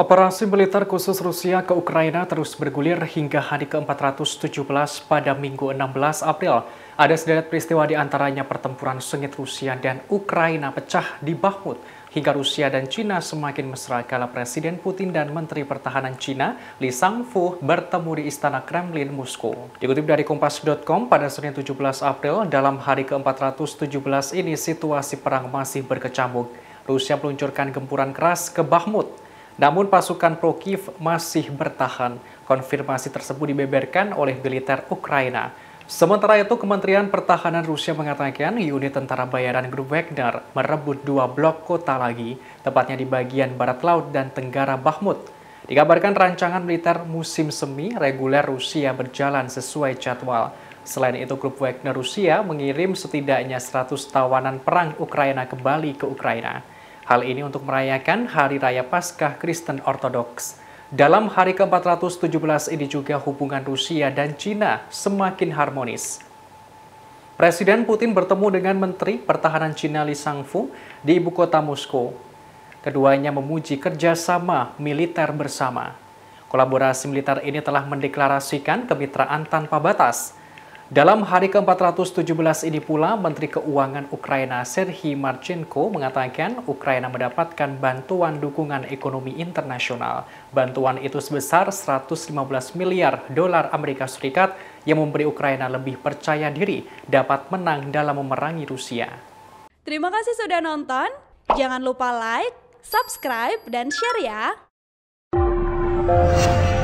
Operasi militer khusus Rusia ke Ukraina terus bergulir hingga hari ke-417 pada Minggu 16 April. Ada sederet peristiwa di antaranya pertempuran sengit Rusia dan Ukraina pecah di Bakhmut hingga Rusia dan Cina semakin mesra kala Presiden Putin dan Menteri Pertahanan Cina Li Shangfu bertemu di Istana Kremlin Moskow. Dikutip dari kompas.com pada Senin 17 April, dalam hari ke-417 ini situasi perang masih berkecamuk. Rusia meluncurkan gempuran keras ke Bakhmut namun pasukan pro-Kiev masih bertahan. Konfirmasi tersebut dibeberkan oleh militer Ukraina. Sementara itu, Kementerian Pertahanan Rusia mengatakan unit tentara bayaran Grup Wagner merebut dua blok kota lagi, tepatnya di bagian barat laut dan tenggara Bakhmut. Dikabarkan rancangan militer musim semi reguler Rusia berjalan sesuai jadwal. Selain itu, Grup Wagner Rusia mengirim setidaknya 100 tawanan perang Ukraina kembali ke Ukraina. Hal ini untuk merayakan Hari Raya Paskah Kristen Ortodoks. Dalam hari ke-417 ini juga hubungan Rusia dan Cina semakin harmonis. Presiden Putin bertemu dengan Menteri Pertahanan Cina Li Sangfu di ibu kota Moskow. Keduanya memuji kerjasama militer bersama. Kolaborasi militer ini telah mendeklarasikan kemitraan tanpa batas – dalam hari ke-417 ini pula, Menteri Keuangan Ukraina Serhi Marchenko mengatakan Ukraina mendapatkan bantuan dukungan ekonomi internasional. Bantuan itu sebesar 115 miliar dolar Amerika Serikat yang memberi Ukraina lebih percaya diri dapat menang dalam memerangi Rusia. Terima kasih sudah nonton. Jangan lupa like, subscribe, dan share ya.